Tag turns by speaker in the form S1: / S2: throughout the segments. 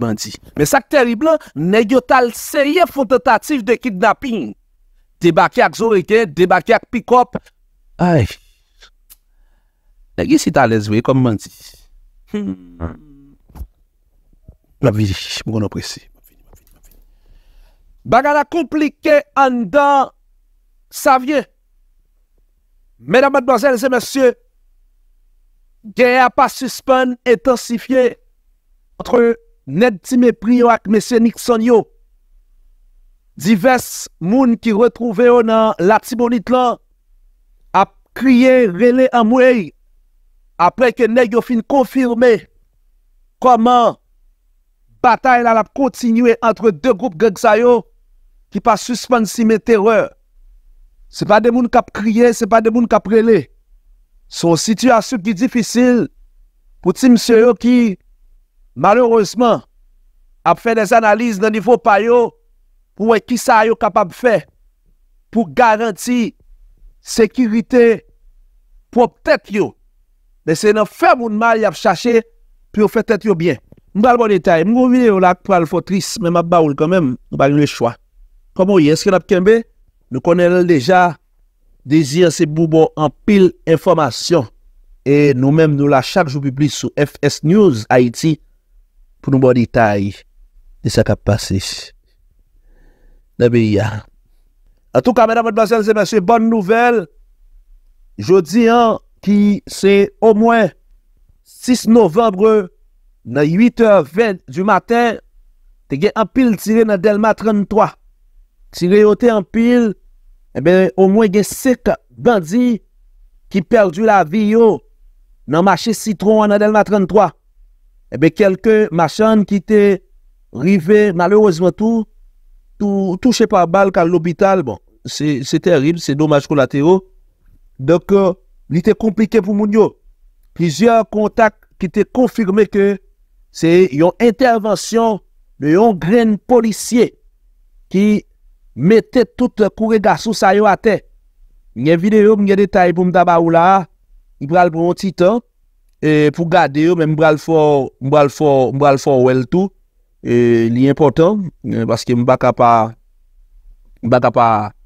S1: Mais ça ça terrible teriblan, negyo tal seye fon tentative de kidnapping. Debake ak zorike, debake ak pikop. Ay, negye si talez la hmm. vie je suis mgon opresi. Bagala en en dan savye. Mesdames, mademoiselles et messieurs, guerre pas suspend, intensifié entre Ned ti me pri yo ak mese Nixon yo. Dives moun ki retrouve yo nan lati bonit lan, ap kriye rele amwey, apre ke neg yo fin konfirme, koman batay la ap kontinye entre de group gexay yo, ki pa suspensi me teror. Se pa de moun kap kriye, se pa de moun kap rele. Son situasyon ki difisil, pou ti mse yo ki, Malouresman, ap fe des analize nan difo pay yo pou wek ki sa yo kapap fe pou garanti sekurite pou ap tete yo. Mese nan fe moun mali ap chache pou ap fete yo bien. Mwen gwa l bon detay, mwen gwo vide yo la akpwa l fotris men mwa baoul kwen men mwen bag yon le chwa. Kwa mwen yon eske na pkembè, nou konel deja de ziyan se bobo an pil informasyon. E nou men nou la chak joun publis sou FS News Haïti. pou nou bo detay disa kap pasis. Dabey ya. A tou kamen apot blan chal se monsye, bon nouvel, jodi an ki se ou mwen 6 novembre nan 8 eur 20 du maten, te gen anpil tire nan Delma 33. Tire yo te anpil, e eh ben ou mwen gen sek bandi ki perdu la vi yo nan machi sitron nan Delma 33. Ebe, eh kelke machan ki te rive, malerouzman tou, touche pa bal ka l'obital, bon, se terib, se domaj kolatero. Dok, euh, li te komplike pou moun yo. Plizye kontak ki te konfirme ke, se yon intervensyon de yon gren policye ki mette tout koure gaso sa yo ate. Nye videyo, nye detay pou mda ba ou la, i pral pou mou titan. E pou gade yo men mbral fò, mbral fò, mbral fò wèl tò, e li yè impotant, e, baske mbak ap ap, mbak ap ap,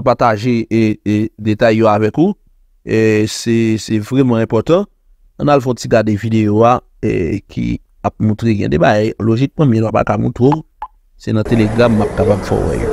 S1: ap ap taje e detay yo avè kò, e se, se vremen impotant, nan al fò ti gade videyo a, e ki ap moutre gen de bay, logit mwen men ap ap ap moutro, se nan telegram ap kap ap fò wè yo.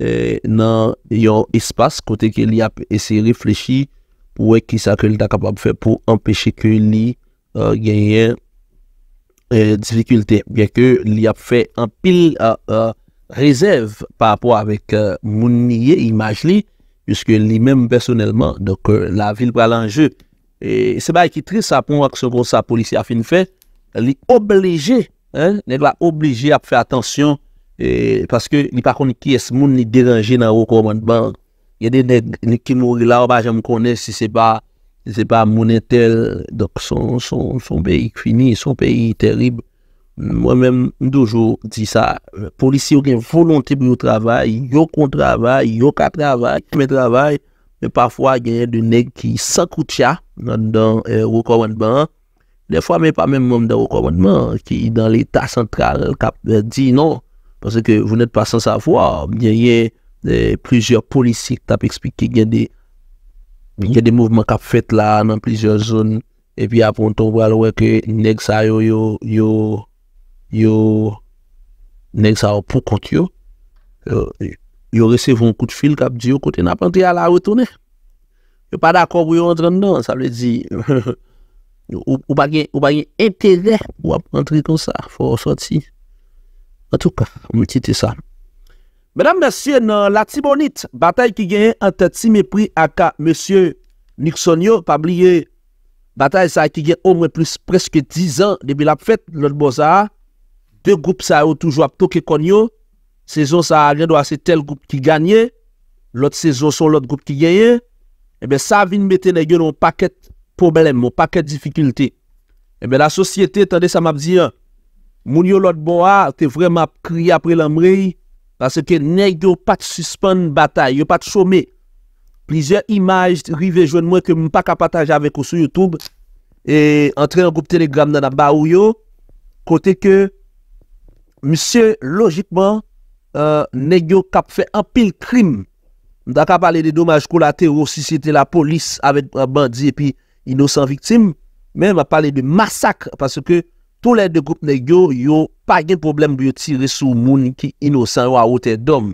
S1: Eh, nan yon espas kote ke li ap ese reflechi pou ek kisa ke li takap ap fe pou empeshe ke li eh, genyen eh, difikulte, genye ke li ap fe anpil rezerv pa apwa avek mounye imaj li, juske li menm personelman, doke la vil pral anje. Seba ekitris apon ak sebo sa polisi a fin fe, li oblije ap fe atensyon E, paske, ni pakon ki es moun ni deranje nan Rokowan Bank, yade nek, nek ki moun, la wajan m konen si se pa, se pa moun etel, dok son, son, son peyi kvini, son peyi terib. Mwen men m doujou di sa, polisi yon gen volonti bi yo travay, yo kon travay, yo ka travay, ki men travay, men pafwa genye de nek ki sakoutia, nan Rokowan Bank, defwa men pa men moun de Rokowan Bank, ki nan l'Etat Sentral, kap eh, di non, Pwese ke vou net pa san sa vwa, mwenye eh, plijer polisi tap ekspike gen de gen de mouvman kap fet la nan plijer zon epi apon ton wèl wèke neg sa yo yo yo neg sa yo pou kont yo yo resevoun kout fil kap diyo kote nap entri a la wè tonè yo pa dakòp wè yo entren nan sa wè di ou bagen entere wè ap entri kon sa, fò soti En tout ka, ou mou titi sa. Menam, monsye, nan lati bonit, batay ki genye an tati me pri aka monsye Niksonyo pabliye batay sa ki genye ou mwen plus preske 10 an debi la pfet lout boza. De group sa ou toujwa pto ke konyo. Sezon sa a genye do ase tel group ki genye. Lout sezon son lout group ki genye. Ebe eh sa vin mette ne genye nou paket problem, nou paket difikilite. Ebe eh la sosyete, tende sa mab diye, Moun yo lot bo a, te vreman kri apre l'amri, pase ke negyo pati suspande batay, yo pati chome, plizèr imaj, rive jwen mwen, ke m pa kapataj avèk ou sou YouTube, e entre an goup telegram nan a ba ou yo, kote ke, msè logikman, euh, negyo kap fè an pil krim, m da ka pale de domaj kou la te, ou si si te la polis, avèk bandi epi inosan viktim, men m pale de masak, pase ke, Tou lè de goup nè gyo, yo pa gen problem bi yo tire sou moun ki inosan yo a ote dom.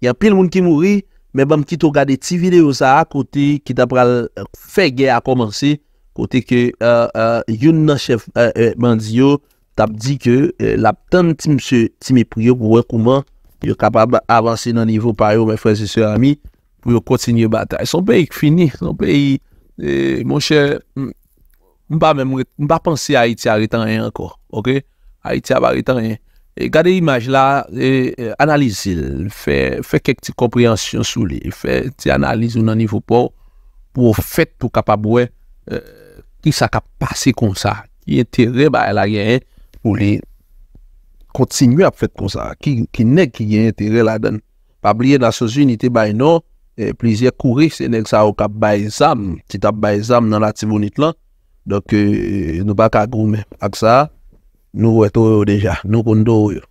S1: Ya pil moun ki mouri, mè bam ki tou gade ti video sa a kote ki tap pral fe gè a komanse, kote ke yon nan chef mandi euh, euh, yo tap di ke euh, lap tan ti msè ti mè priyo pou wè kouman, yo kapab avanse nan nivou par yo mè fransi se ami pou yo kontinye batay. Son pe yik fini, son pe yik monshe... Mba mwen mwen, mba pansi a iti a re tan en anko, ok? A iti a ba re tan en. E gade imaj la, e, e, analize il, fe kek ti komprehansyon sou li, fe ti analize ou nan nivou pou, pou fèt pou kapabwe, ki sa kap pasi kon sa, ki yon tere ba el a gen, pou li kontinu ap fèt kon sa, ki nek ki yon tere la den. Pabliye nan sosy uniti bay nou, plizye kouris, enek sa ap bay zam, ti tap bay zam nan la tivounit lan, Dok eh, nou baka gome ak sa nou wetou yo deja, nou kondou yo.